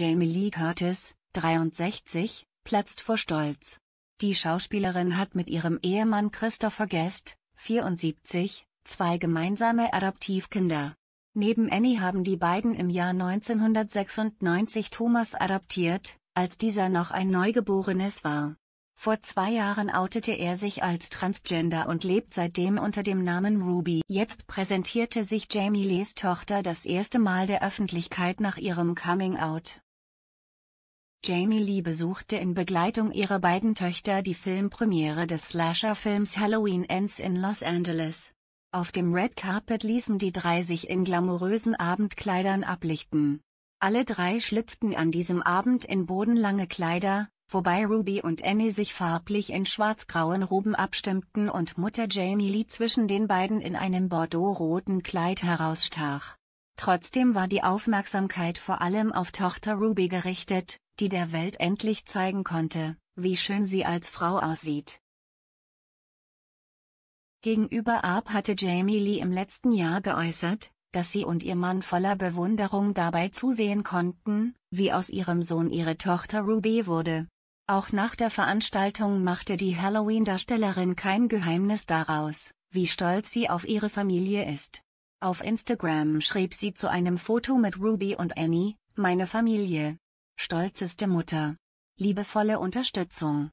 Jamie Lee Curtis, 63, platzt vor Stolz. Die Schauspielerin hat mit ihrem Ehemann Christopher Guest, 74, zwei gemeinsame Adoptivkinder. Neben Annie haben die beiden im Jahr 1996 Thomas adoptiert, als dieser noch ein Neugeborenes war. Vor zwei Jahren outete er sich als Transgender und lebt seitdem unter dem Namen Ruby. Jetzt präsentierte sich Jamie Lees Tochter das erste Mal der Öffentlichkeit nach ihrem Coming-out. Jamie Lee besuchte in Begleitung ihrer beiden Töchter die Filmpremiere des Slasher-Films Halloween Ends in Los Angeles. Auf dem Red Carpet ließen die drei sich in glamourösen Abendkleidern ablichten. Alle drei schlüpften an diesem Abend in bodenlange Kleider, wobei Ruby und Annie sich farblich in schwarz-grauen Ruben abstimmten und Mutter Jamie Lee zwischen den beiden in einem bordeaux-roten Kleid herausstach. Trotzdem war die Aufmerksamkeit vor allem auf Tochter Ruby gerichtet, die der Welt endlich zeigen konnte, wie schön sie als Frau aussieht. Gegenüber Arp hatte Jamie Lee im letzten Jahr geäußert, dass sie und ihr Mann voller Bewunderung dabei zusehen konnten, wie aus ihrem Sohn ihre Tochter Ruby wurde. Auch nach der Veranstaltung machte die Halloween-Darstellerin kein Geheimnis daraus, wie stolz sie auf ihre Familie ist. Auf Instagram schrieb sie zu einem Foto mit Ruby und Annie, meine Familie, stolzeste Mutter. Liebevolle Unterstützung